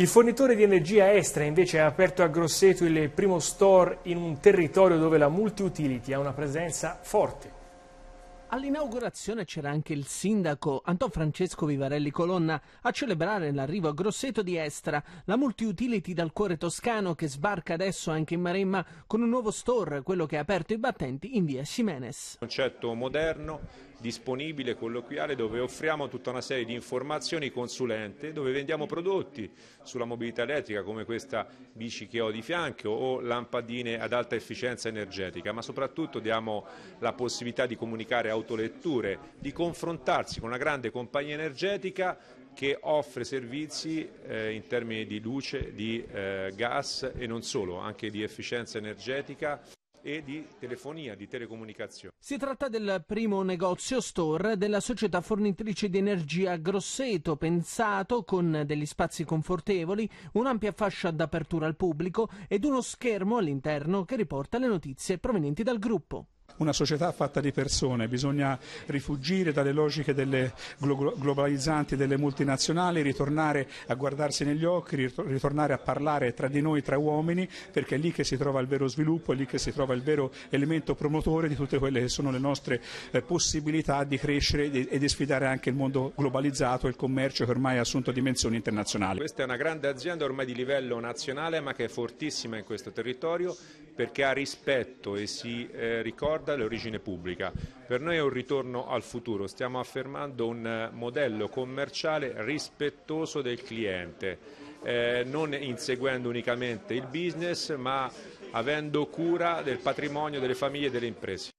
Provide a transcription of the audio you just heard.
Il fornitore di energia Estra invece ha aperto a Grosseto il primo store in un territorio dove la multi-utility ha una presenza forte. All'inaugurazione c'era anche il sindaco Anton Francesco Vivarelli Colonna a celebrare l'arrivo a Grosseto di Estra, la multi-utility dal cuore toscano che sbarca adesso anche in Maremma con un nuovo store, quello che ha aperto i battenti in via Scimenes. Concetto moderno disponibile, colloquiale, dove offriamo tutta una serie di informazioni consulente, dove vendiamo prodotti sulla mobilità elettrica come questa bici che ho di fianco o lampadine ad alta efficienza energetica, ma soprattutto diamo la possibilità di comunicare autoletture, di confrontarsi con una grande compagnia energetica che offre servizi eh, in termini di luce, di eh, gas e non solo, anche di efficienza energetica e di telefonia, di telecomunicazione. Si tratta del primo negozio store della società fornitrice di energia Grosseto, pensato con degli spazi confortevoli, un'ampia fascia d'apertura al pubblico ed uno schermo all'interno che riporta le notizie provenienti dal gruppo una società fatta di persone, bisogna rifugire dalle logiche delle glo- globalizzanti delle multinazionali, ritornare a guardarsi negli occhi, ritornare a parlare tra di noi, tra uomini, perché è lì che si trova il vero sviluppo, è lì che si trova il vero elemento promotore di tutte quelle che sono le nostre eh, possibilità di crescere e e di sfidare anche il mondo globalizzato e il commercio che ormai ha assunto dimensioni internazionali. Questa è una grande azienda ormai di livello nazionale ma che è fortissima in questo territorio perché ha rispetto e si eh, ricorda l'origine pubblica. Per noi è un ritorno al futuro, stiamo affermando un eh, modello commerciale rispettoso del cliente, eh, non inseguendo unicamente il business ma avendo cura del patrimonio delle famiglie e delle imprese.